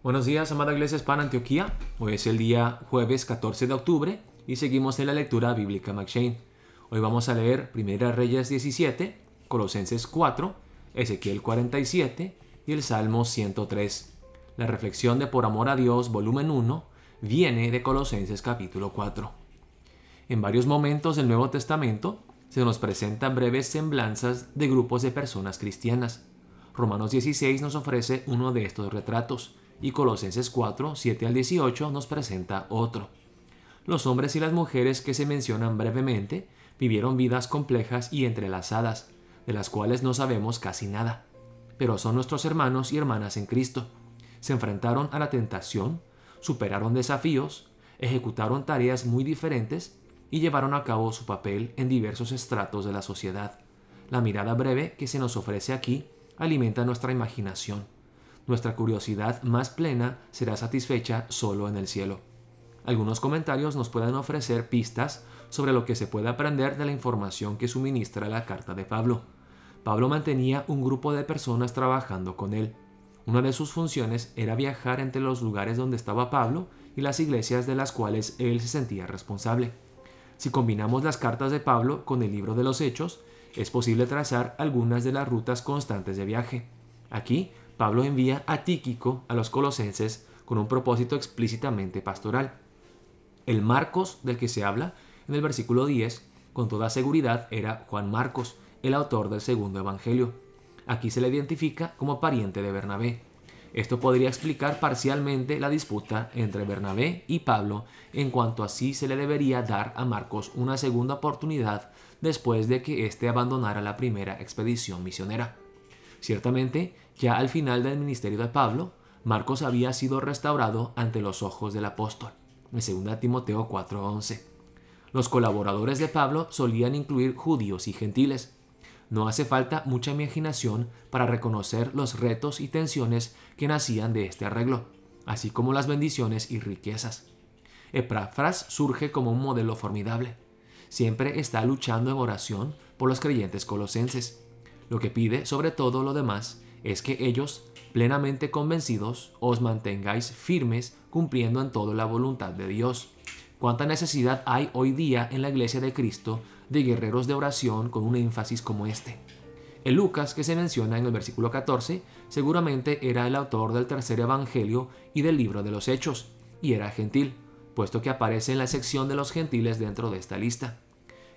Buenos días, amada Iglesia Hispana Antioquía. Hoy es el día jueves 14 de octubre y seguimos en la lectura bíblica McShane. Hoy vamos a leer Primera Reyes 17, Colosenses 4, Ezequiel 47 y el Salmo 103. La reflexión de Por Amor a Dios, volumen 1, viene de Colosenses capítulo 4. En varios momentos del Nuevo Testamento se nos presentan breves semblanzas de grupos de personas cristianas. Romanos 16 nos ofrece uno de estos retratos y Colosenses 4, 7 al 18 nos presenta otro. Los hombres y las mujeres que se mencionan brevemente vivieron vidas complejas y entrelazadas, de las cuales no sabemos casi nada, pero son nuestros hermanos y hermanas en Cristo. Se enfrentaron a la tentación, superaron desafíos, ejecutaron tareas muy diferentes y llevaron a cabo su papel en diversos estratos de la sociedad. La mirada breve que se nos ofrece aquí alimenta nuestra imaginación nuestra curiosidad más plena será satisfecha solo en el cielo. Algunos comentarios nos pueden ofrecer pistas sobre lo que se puede aprender de la información que suministra la carta de Pablo. Pablo mantenía un grupo de personas trabajando con él. Una de sus funciones era viajar entre los lugares donde estaba Pablo y las iglesias de las cuales él se sentía responsable. Si combinamos las cartas de Pablo con el libro de los Hechos, es posible trazar algunas de las rutas constantes de viaje. Aquí Pablo envía a Tíquico a los colosenses con un propósito explícitamente pastoral. El Marcos del que se habla en el versículo 10, con toda seguridad, era Juan Marcos, el autor del segundo Evangelio. Aquí se le identifica como pariente de Bernabé. Esto podría explicar parcialmente la disputa entre Bernabé y Pablo en cuanto a si se le debería dar a Marcos una segunda oportunidad después de que éste abandonara la primera expedición misionera. Ciertamente, ya al final del ministerio de Pablo, Marcos había sido restaurado ante los ojos del apóstol. En 2 Timoteo 4:11. Los colaboradores de Pablo solían incluir judíos y gentiles. No hace falta mucha imaginación para reconocer los retos y tensiones que nacían de este arreglo, así como las bendiciones y riquezas. Eprafras surge como un modelo formidable. Siempre está luchando en oración por los creyentes colosenses. Lo que pide, sobre todo lo demás, es que ellos, plenamente convencidos, os mantengáis firmes cumpliendo en todo la voluntad de Dios. Cuánta necesidad hay hoy día en la iglesia de Cristo de guerreros de oración con un énfasis como este. El Lucas que se menciona en el versículo 14 seguramente era el autor del tercer evangelio y del libro de los Hechos, y era gentil, puesto que aparece en la sección de los gentiles dentro de esta lista.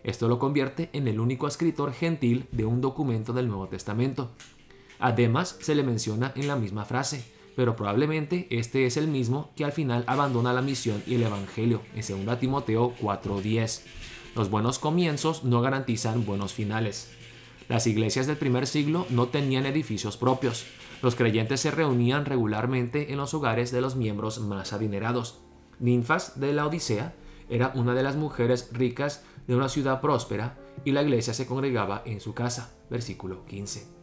Esto lo convierte en el único escritor gentil de un documento del Nuevo Testamento. Además, se le menciona en la misma frase, pero probablemente este es el mismo que al final abandona la misión y el Evangelio, en 2 Timoteo 4.10. Los buenos comienzos no garantizan buenos finales. Las iglesias del primer siglo no tenían edificios propios. Los creyentes se reunían regularmente en los hogares de los miembros más adinerados. Ninfas de la Odisea era una de las mujeres ricas de una ciudad próspera y la iglesia se congregaba en su casa. Versículo 15.